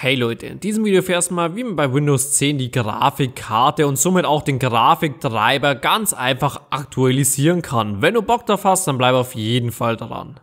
Hey Leute, in diesem Video erfährst du mal, wie man bei Windows 10 die Grafikkarte und somit auch den Grafiktreiber ganz einfach aktualisieren kann. Wenn du Bock drauf hast, dann bleib auf jeden Fall dran.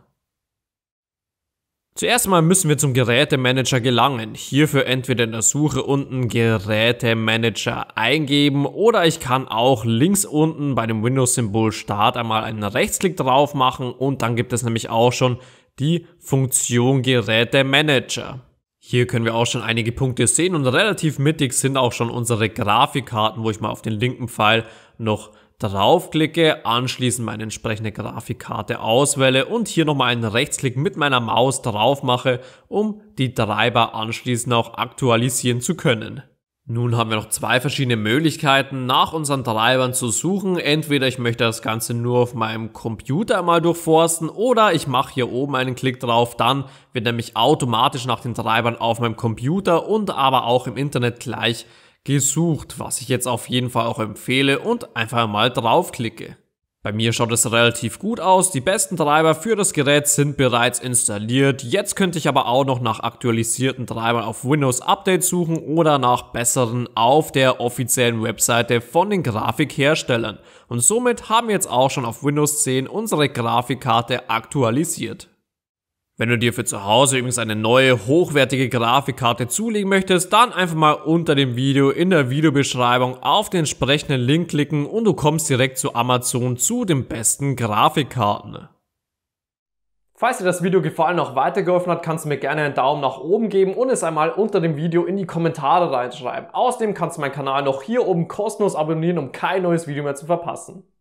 Zuerst mal müssen wir zum Gerätemanager gelangen. Hierfür entweder in der Suche unten Gerätemanager eingeben oder ich kann auch links unten bei dem Windows-Symbol Start einmal einen Rechtsklick drauf machen und dann gibt es nämlich auch schon die Funktion Gerätemanager. Hier können wir auch schon einige Punkte sehen und relativ mittig sind auch schon unsere Grafikkarten, wo ich mal auf den linken Pfeil noch draufklicke, anschließend meine entsprechende Grafikkarte auswähle und hier nochmal einen Rechtsklick mit meiner Maus drauf mache, um die Treiber anschließend auch aktualisieren zu können. Nun haben wir noch zwei verschiedene Möglichkeiten, nach unseren Treibern zu suchen. Entweder ich möchte das Ganze nur auf meinem Computer mal durchforsten oder ich mache hier oben einen Klick drauf, dann wird nämlich automatisch nach den Treibern auf meinem Computer und aber auch im Internet gleich gesucht, was ich jetzt auf jeden Fall auch empfehle und einfach mal draufklicke. Bei mir schaut es relativ gut aus, die besten Treiber für das Gerät sind bereits installiert, jetzt könnte ich aber auch noch nach aktualisierten Treibern auf Windows Update suchen oder nach besseren auf der offiziellen Webseite von den Grafikherstellern. Und somit haben wir jetzt auch schon auf Windows 10 unsere Grafikkarte aktualisiert. Wenn du dir für zu Hause übrigens eine neue hochwertige Grafikkarte zulegen möchtest, dann einfach mal unter dem Video in der Videobeschreibung auf den entsprechenden Link klicken und du kommst direkt zu Amazon zu den besten Grafikkarten. Falls dir das Video gefallen noch weitergeholfen hat, kannst du mir gerne einen Daumen nach oben geben und es einmal unter dem Video in die Kommentare reinschreiben. Außerdem kannst du meinen Kanal noch hier oben kostenlos abonnieren, um kein neues Video mehr zu verpassen.